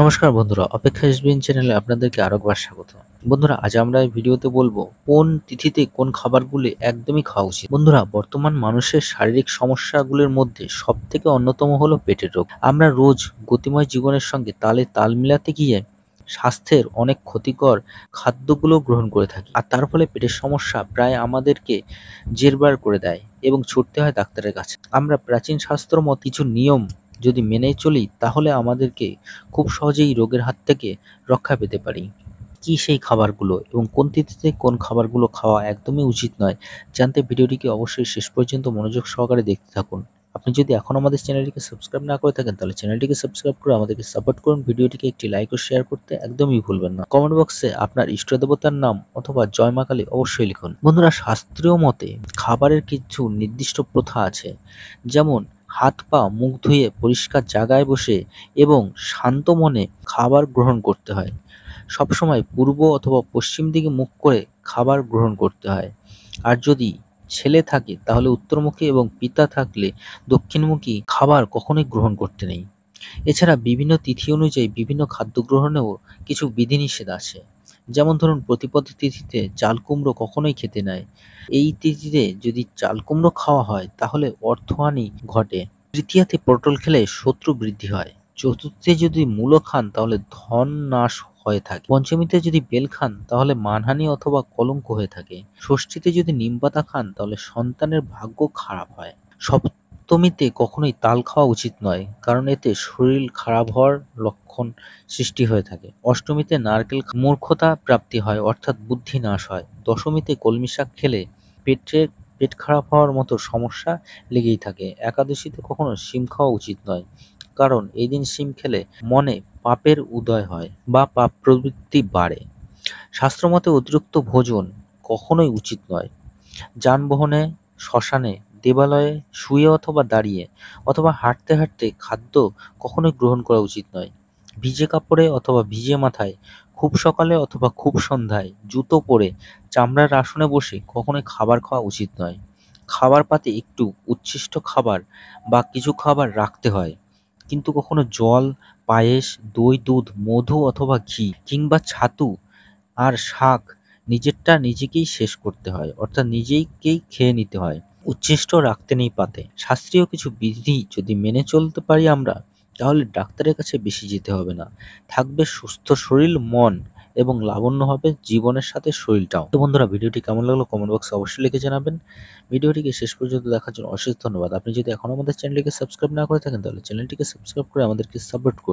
নমস্কার বন্ধুরা অপেক্ষা এসবিএন চ্যানেলে আপনাদেরকে আরেকবার স্বাগত বন্ধুরা আজ আমরা এই ভিডিওতে বলবো কোন তিথিতে কোন খাবারগুলি একদমই খাওয়া উচিত বন্ধুরা বর্তমান মানুষের শারীরিক সমস্যাগুলির মধ্যে সব থেকে অন্যতম হলো পেটের রোগ আমরা রোজ গতিময় জীবনের সঙ্গে তালে তাল মিলাতে গিয়ে স্বাস্থ্যের অনেক ক্ষতিকর খাদ্যগুলো গ্রহণ করে থাকি আর তার ফলে পেটের সমস্যা প্রায় আমাদেরকে জেরবার করে দেয় এবং ছুটতে হয় ডাক্তারের কাছে আমরা প্রাচীন শাস্ত্র মত কিছু নিয়ম যদি মেনে চলি তাহলে আমাদেরকে খুব সহজেই রোগের হাত থেকে রক্ষা পেতে পারি কি সেই খাবারগুলো এবং কোন তিথিতে কোন খাবারগুলো খাওয়া একদমই উচিত নয় জানতে ভিডিওটিকে অবশ্যই শেষ পর্যন্ত মনোযোগ সহকারে দেখতে থাকুন আপনি যদি এখন আমাদের চ্যানেলটিকে সাবস্ক্রাইব না করে থাকেন তাহলে চ্যানেলটিকে সাবস্ক্রাইব করে আমাদেরকে সাপোর্ট করুন ভিডিওটিকে একটি লাইক ও শেয়ার করতে একদমই ভুলবেন না কমেন্ট বক্সে আপনার ইষ্টদেবতার নাম অথবা জয় জয়মাকালী অবশ্যই লিখুন বন্ধুরা শাস্ত্রীয় মতে খাবারের কিছু নির্দিষ্ট প্রথা আছে যেমন হাত পা মুখ ধুয়ে পরিষ্কার জায়গায় বসে এবং শান্ত মনে খাবার গ্রহণ করতে হয় সবসময় পূর্ব অথবা পশ্চিম দিকে মুখ করে খাবার গ্রহণ করতে হয় আর যদি ছেলে থাকে তাহলে উত্তরমুখী এবং পিতা থাকলে দক্ষিণমুখী খাবার কখনোই গ্রহণ করতে নেই এছাড়া বিভিন্ন তিথি অনুযায়ী বিভিন্ন খাদ্য গ্রহণেও কিছু বিধিনিষেধ আছে যেমন ধরুন প্রতিপদ তিথিতে চাল কুমড়ো কখনোই খেতে নাই এই তিথিতে যদি চাল কুমড়ো খাওয়া হয় তাহলে অর্থহানি ঘটে তৃতীয়াতে পটল খেলে শত্রু বৃদ্ধি হয় চতুর্থে যদি মূলো খান তাহলে ধন নাশ হয়ে থাকে পঞ্চমীতে যদি বেল খান তাহলে মানহানি অথবা কলঙ্ক হয়ে থাকে ষষ্ঠীতে যদি নিম খান তাহলে সন্তানের ভাগ্য খারাপ হয় সপ্ত তিক্তমিতে কখনোই তাল খাওয়া উচিত নয় কারণ এতে শরীর খারাপ হওয়ার লক্ষণ সৃষ্টি হয়ে থাকে অষ্টমীতে নারকেল মূর্খতা প্রাপ্তি হয় অর্থাৎ বুদ্ধি নাশ হয় দশমীতে কলমি শাক খেলে পেটে পেট খারাপ হওয়ার মতো সমস্যা লেগেই থাকে একাদশীতে কখনো শিম খাওয়া উচিত নয় কারণ এই দিন শিম খেলে মনে পাপের উদয় হয় বা পাপ প্রবৃত্তি বাড়ে শাস্ত্রমতে অতিরিক্ত ভোজন কখনোই উচিত নয় যানবাহনে শ্মশানে দেবালয়ে শুয়ে অথবা দাঁড়িয়ে অথবা হাঁটতে হাঁটতে খাদ্য কখনোই গ্রহণ করা উচিত নয় ভিজে কাপড়ে অথবা ভিজে মাথায় খুব সকালে অথবা খুব সন্ধ্যায় জুতো পরে চামড়ার আসনে বসে কখনোই খাবার খাওয়া উচিত নয় খাবার পাতে একটু উচ্ছিষ্ট খাবার বা কিছু খাবার রাখতে হয় কিন্তু কখনো জল পায়েস দই দুধ মধু অথবা ঘি কিংবা ছাতু আর শাক নিজেরটা নিজেকেই শেষ করতে হয় অর্থাৎ নিজেকেই খেয়ে নিতে হয় উচ্ছিষ্ট রাখতে নেই পাতে শাস্ত্রীয় কিছু বিধি যদি মেনে চলতে পারি আমরা তাহলে ডাক্তারের কাছে বেশি যেতে হবে না থাকবে সুস্থ শরীর মন এবং লাবণ্য হবে জীবনের সাথে শরীরটাও তো বন্ধুরা ভিডিওটি কেমন লাগলো কমেন্ট বক্সে অবশ্যই লিখে জানাবেন ভিডিওটিকে শেষ পর্যন্ত দেখার জন্য অশেষ ধন্যবাদ আপনি যদি এখনও আমাদের চ্যানেলটিকে সাবস্ক্রাইব না করে থাকেন তাহলে চ্যানেলটিকে সাবস্ক্রাইব করে আমাদেরকে সাপোর্ট করুন